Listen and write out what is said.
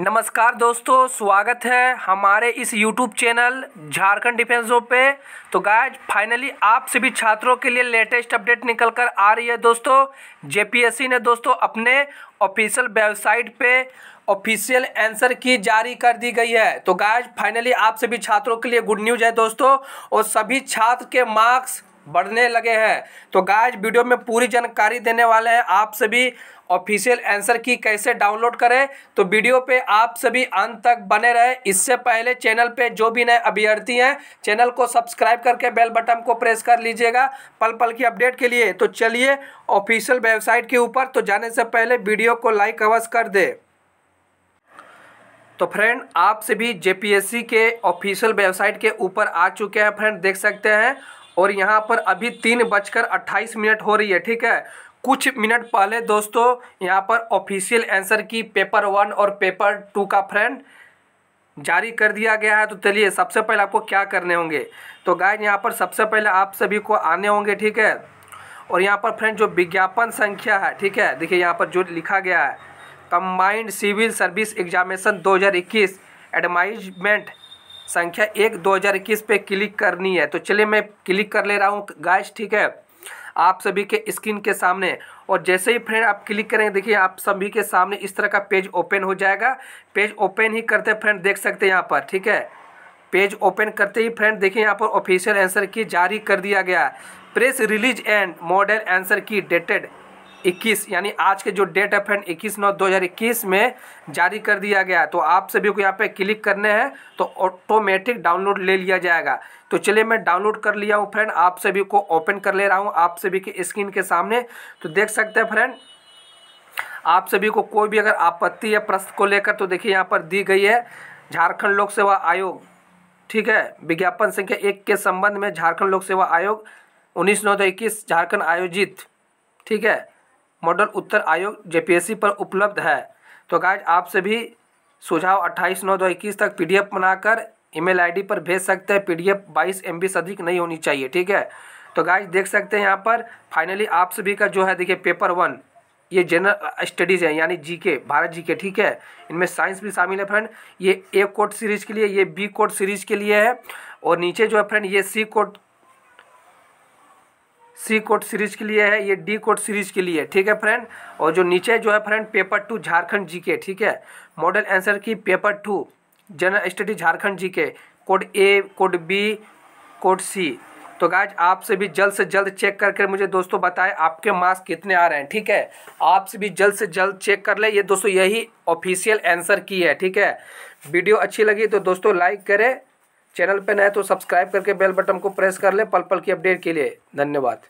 नमस्कार दोस्तों स्वागत है हमारे इस यूट्यूब चैनल झारखंड डिफेंस जो पे तो गाय फाइनली आप सभी छात्रों के लिए लेटेस्ट अपडेट निकल कर आ रही है दोस्तों जे ने दोस्तों अपने ऑफिशियल वेबसाइट पे ऑफिशियल आंसर की जारी कर दी गई है तो गाय फाइनली आप सभी छात्रों के लिए गुड न्यूज है दोस्तों और सभी छात्र के मार्क्स बढ़ने लगे हैं तो गाइज वीडियो में पूरी जानकारी देने वाले हैं आप सभी ऑफिशियल आंसर की कैसे डाउनलोड करें तो वीडियो पे आप सभी अंत तक बने रहे इससे पहले चैनल पे जो भी नए अभ्यर्थी हैं चैनल को सब्सक्राइब करके बेल बटन को प्रेस कर लीजिएगा पल पल की अपडेट के लिए तो चलिए ऑफिशियल वेबसाइट के ऊपर तो जाने से पहले वीडियो को लाइक अवश्य कर दे तो फ्रेंड आप सभी जेपीएससी के ऑफिशियल वेबसाइट के ऊपर आ चुके हैं फ्रेंड देख सकते हैं और यहाँ पर अभी तीन बजकर अट्ठाईस मिनट हो रही है ठीक है कुछ मिनट पहले दोस्तों यहाँ पर official answer key paper one और पेपर टू का फ्रेंड जारी कर दिया गया है तो चलिए सबसे पहले आपको क्या करने होंगे तो गाय यहाँ पर सबसे पहले आप सभी को आने होंगे ठीक है और यहाँ पर फ्रेंड जो विज्ञापन संख्या है ठीक है देखिए यहाँ पर जो लिखा गया है combined civil service examination 2021 advertisement संख्या एक दो हज़ार इक्कीस पे क्लिक करनी है तो चलिए मैं क्लिक कर ले रहा हूँ गाइस ठीक है आप सभी के स्क्रीन के सामने और जैसे ही फ्रेंड आप क्लिक करेंगे देखिए आप सभी के सामने इस तरह का पेज ओपन हो जाएगा पेज ओपन ही करते फ्रेंड देख सकते हैं यहाँ पर ठीक है पेज ओपन करते ही फ्रेंड देखिए यहाँ पर ऑफिशियल आंसर की जारी कर दिया गया press release and model answer key dated 21 यानी आज के जो डेट है फ्रेंड 21 नौ 2021 में जारी कर दिया गया तो आप सभी को यहाँ पे क्लिक करने हैं तो ऑटोमेटिक डाउनलोड ले लिया जाएगा तो चलिए मैं डाउनलोड कर लिया हूँ फ्रेंड आप सभी को ओपन कर ले रहा हूँ आप सभी के स्क्रीन के सामने तो देख सकते हैं फ्रेंड आप सभी को कोई भी अगर आपत्ति या प्रश्न को लेकर तो देखिए यहाँ पर दी गई है झारखंड लोक सेवा आयोग ठीक है विज्ञापन संख्या एक के संबंध में झारखंड लोक सेवा आयोग उन्नीस नौ झारखंड आयोजित ठीक है मॉडल उत्तर आयोग जेपीएससी पर उपलब्ध है तो गाइज आपसे भी सुझाव 28 नौ दो इक्कीस तक पीडीएफ बनाकर ईमेल आईडी पर भेज सकते हैं पीडीएफ 22 एम से अधिक नहीं होनी चाहिए ठीक है तो गाइज देख सकते हैं यहाँ पर फाइनली आप सभी का जो है देखिए पेपर वन ये जनरल स्टडीज़ है यानी जीके भारत जीके ठीक है इनमें साइंस भी शामिल है फ्रेंड ये ए कोड सीरीज के लिए ये बी कोड सीरीज के लिए है और नीचे जो है फ्रेंड ये C code C code series के लिए है ये डी कोर्ट सीरीज के लिए ठीक है फ्रेंड और जो नीचे जो है friend paper two Jharkhand GK ठीक है model answer key paper two general study Jharkhand GK code A code B code C तो गाज आपसे भी जल्द से जल्द चेक करके मुझे दोस्तों बताएं आपके मार्क्स कितने आ रहे हैं ठीक है आपसे भी जल्द से जल्द चेक कर ले ये दोस्तों यही ऑफिशियल आंसर की है ठीक है वीडियो अच्छी लगी तो दोस्तों लाइक करें चैनल पर नए तो सब्सक्राइब करके बेल बटन को प्रेस कर लें पल पल की अपडेट के लिए धन्यवाद